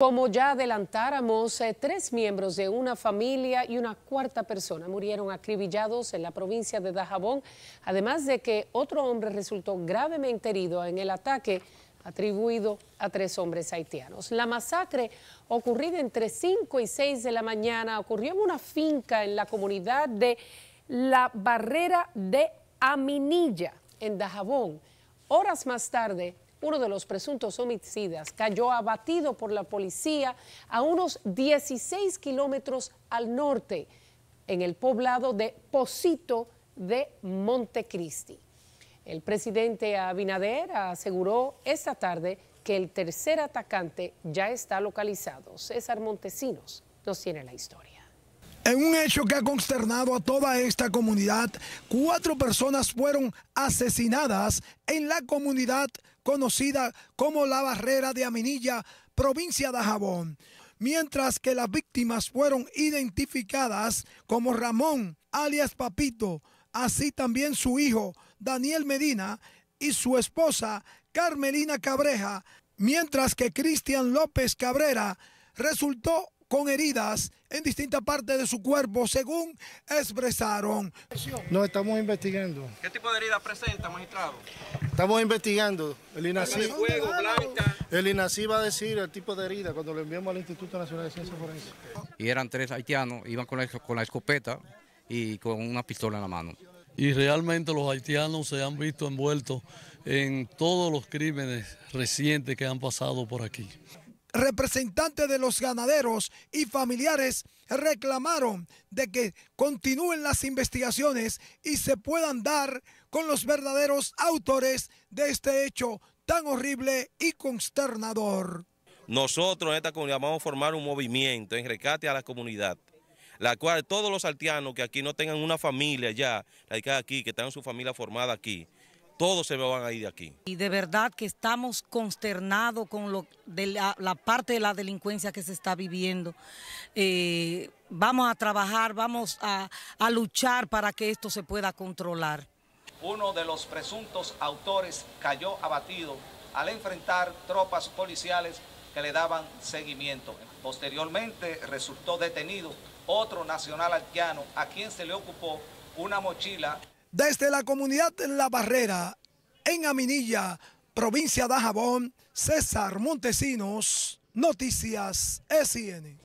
Como ya adelantáramos, eh, tres miembros de una familia y una cuarta persona murieron acribillados en la provincia de Dajabón, además de que otro hombre resultó gravemente herido en el ataque atribuido a tres hombres haitianos. La masacre ocurrida entre 5 y 6 de la mañana ocurrió en una finca en la comunidad de La Barrera de Aminilla, en Dajabón. Horas más tarde, uno de los presuntos homicidas, cayó abatido por la policía a unos 16 kilómetros al norte, en el poblado de Posito de Montecristi. El presidente Abinader aseguró esta tarde que el tercer atacante ya está localizado. César Montesinos nos tiene la historia. En un hecho que ha consternado a toda esta comunidad, cuatro personas fueron asesinadas en la comunidad conocida como la barrera de Aminilla, provincia de Jabón, mientras que las víctimas fueron identificadas como Ramón, alias Papito, así también su hijo, Daniel Medina, y su esposa, Carmelina Cabreja, mientras que Cristian López Cabrera resultó con heridas en distintas partes de su cuerpo, según expresaron. no estamos investigando. ¿Qué tipo de heridas presenta, magistrado? Estamos investigando. El INACI, va a decir el tipo de herida cuando lo enviamos al Instituto Nacional de Ciencias Forenses. Y eran tres haitianos, iban con la escopeta y con una pistola en la mano y realmente los haitianos se han visto envueltos en todos los crímenes recientes que han pasado por aquí representantes de los ganaderos y familiares reclamaron de que continúen las investigaciones y se puedan dar con los verdaderos autores de este hecho tan horrible y consternador. Nosotros en esta comunidad vamos a formar un movimiento en rescate a la comunidad la cual todos los altianos que aquí no tengan una familia ya, la que aquí, que tengan su familia formada aquí, todos se me van a ir de aquí. Y de verdad que estamos consternados con la, parte de la delincuencia que se está viviendo. Eh, vamos a trabajar, vamos a, a luchar para que esto se pueda controlar. Uno de los presuntos autores cayó abatido al enfrentar tropas policiales que le daban seguimiento. Posteriormente resultó detenido otro nacional haitiano a quien se le ocupó una mochila desde la comunidad de La Barrera, en Aminilla, provincia de Jabón, César Montesinos, Noticias SN.